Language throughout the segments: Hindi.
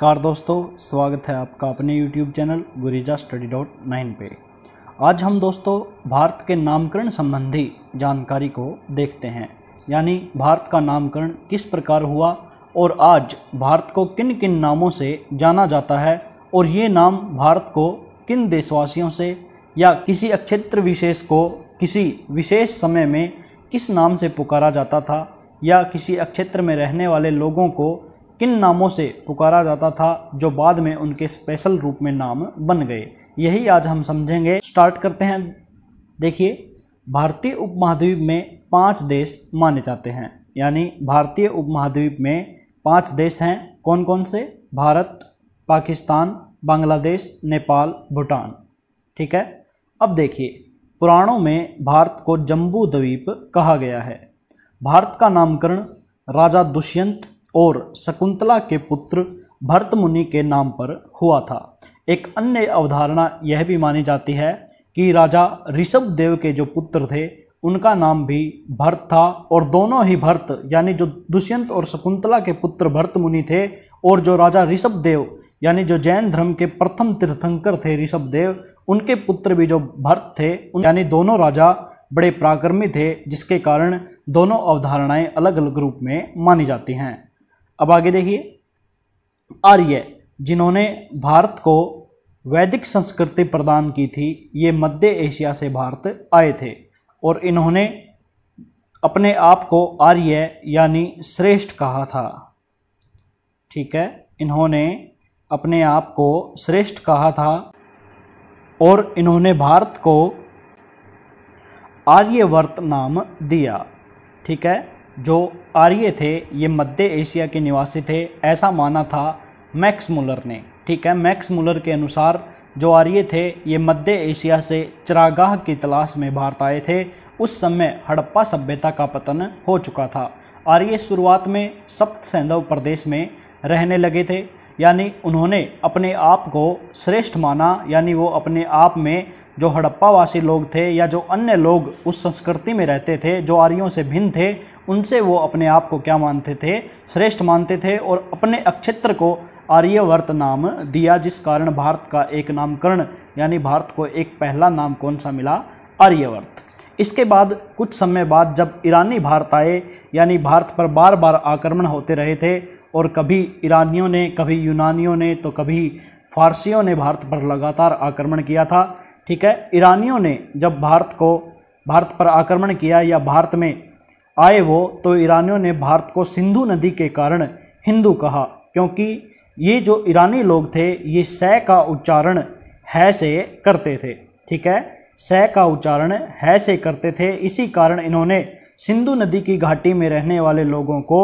नमस्कार दोस्तों स्वागत है आपका अपने YouTube चैनल गुरीजा स्टडी डॉट नाइन पे आज हम दोस्तों भारत के नामकरण संबंधी जानकारी को देखते हैं यानी भारत का नामकरण किस प्रकार हुआ और आज भारत को किन किन नामों से जाना जाता है और ये नाम भारत को किन देशवासियों से या किसी अक्षेत्र विशेष को किसी विशेष समय में किस नाम से पुकारा जाता था या किसी अक्षेत्र में रहने वाले लोगों को किन नामों से पुकारा जाता था जो बाद में उनके स्पेशल रूप में नाम बन गए यही आज हम समझेंगे स्टार्ट करते हैं देखिए भारतीय उपमहाद्वीप में पांच देश माने जाते हैं यानी भारतीय उपमहाद्वीप में पांच देश हैं कौन कौन से भारत पाकिस्तान बांग्लादेश नेपाल भूटान ठीक है अब देखिए पुराणों में भारत को जम्बू द्वीप कहा गया है भारत का नामकरण राजा दुष्यंत और शकुंतला के पुत्र भरत मुनि के नाम पर हुआ था एक अन्य अवधारणा यह भी मानी जाती है कि राजा ऋषभ देव के जो पुत्र थे उनका नाम भी भरत था और दोनों ही भरत यानी जो दुष्यंत और शकुंतला के पुत्र भरत मुनि थे और जो राजा ऋषभ देव यानी जो जैन धर्म के प्रथम तीर्थंकर थे ऋषभ देव उनके पुत्र भी जो भरत थे यानी दोनों राजा बड़े पराक्रमी थे जिसके कारण दोनों अवधारणाएं अलग अलग रूप में मानी जाती हैं अब आगे देखिए आर्य जिन्होंने भारत को वैदिक संस्कृति प्रदान की थी ये मध्य एशिया से भारत आए थे और इन्होंने अपने आप को आर्य यानी श्रेष्ठ कहा था ठीक है इन्होंने अपने आप को श्रेष्ठ कहा था और इन्होंने भारत को आर्यवर्त नाम दिया ठीक है जो आर्य थे ये मध्य एशिया के निवासी थे ऐसा माना था मैक्स मुलर ने ठीक है मैक्स मुलर के अनुसार जो आर्य थे ये मध्य एशिया से चरागाह की तलाश में भारत आए थे उस समय हड़प्पा सभ्यता का पतन हो चुका था आर्य शुरुआत में सप्त सैंधव प्रदेश में रहने लगे थे यानी उन्होंने अपने आप को श्रेष्ठ माना यानी वो अपने आप में जो हड़प्पावासी लोग थे या जो अन्य लोग उस संस्कृति में रहते थे जो आर्यों से भिन्न थे उनसे वो अपने आप को क्या मानते थे श्रेष्ठ मानते थे और अपने अक्षेत्र को आर्यवर्त नाम दिया जिस कारण भारत का एक नामकरण यानी भारत को एक पहला नाम कौन सा मिला आर्यवर्त इसके बाद कुछ समय बाद जब ईरानी भारत आए यानी भारत पर बार बार आक्रमण होते रहे थे और कभी ईरानियों ने कभी यूनानियों ने तो कभी फारसियों ने भारत पर लगातार आक्रमण किया था ठीक है ईरानियों ने जब भारत को भारत पर आक्रमण किया या भारत में आए वो तो ईरानियों ने भारत को सिंधु नदी के कारण हिंदू कहा क्योंकि ये जो ईरानी लोग थे ये सह का उच्चारण है से करते थे ठीक है स का उच्चारण है से करते थे इसी कारण इन्होंने सिंधु नदी की घाटी में रहने वाले लोगों को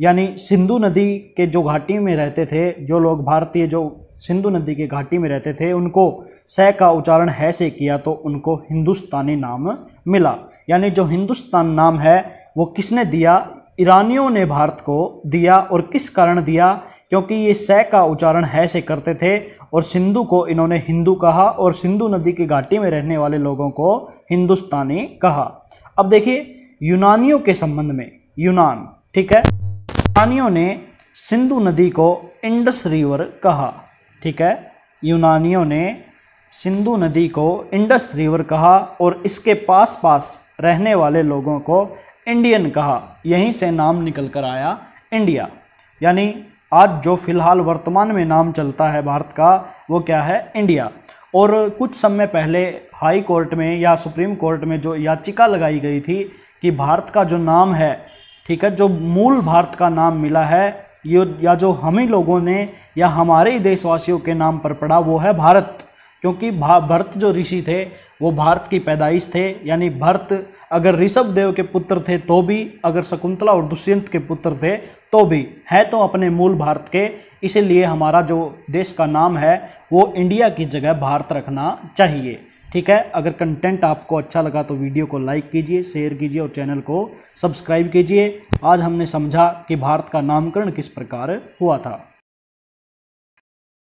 यानी सिंधु नदी के जो घाटी में रहते थे जो लोग भारतीय जो सिंधु नदी के घाटी में रहते थे उनको स का उच्चारण है से किया तो उनको हिंदुस्तानी नाम मिला यानी जो हिंदुस्तान नाम है वो किसने दिया ईरानियों ने भारत को दिया और किस कारण दिया क्योंकि ये स का उच्चारण है से करते थे और सिंधु को इन्होंने हिंदू कहा और सिंधु नदी की घाटी में रहने वाले लोगों को हिंदुस्तानी कहा अब देखिए यूनानियों के संबंध में यूनान ठीक है यूनानियों ने सिंधु नदी को इंडस रिवर कहा ठीक है यूनानियों ने सिंधु नदी को इंडस रिवर कहा और इसके पास पास रहने वाले लोगों को इंडियन कहा यहीं से नाम निकल कर आया इंडिया यानी आज जो फिलहाल वर्तमान में नाम चलता है भारत का वो क्या है इंडिया और कुछ समय पहले हाई कोर्ट में या सुप्रीम कोर्ट में जो याचिका लगाई गई थी कि भारत का जो नाम है ठीक है जो मूल भारत का नाम मिला है ये या जो हम ही लोगों ने या हमारे ही देशवासियों के नाम पर पड़ा वो है भारत क्योंकि भरत जो ऋषि थे वो भारत की पैदाइश थे यानी भरत अगर ऋषभ देव के पुत्र थे तो भी अगर शकुंतला और दुष्यंत के पुत्र थे तो भी है तो अपने मूल भारत के इसीलिए हमारा जो देश का नाम है वो इंडिया की जगह भारत रखना चाहिए ठीक है अगर कंटेंट आपको अच्छा लगा तो वीडियो को लाइक कीजिए शेयर कीजिए और चैनल को सब्सक्राइब कीजिए आज हमने समझा कि भारत का नामकरण किस प्रकार हुआ था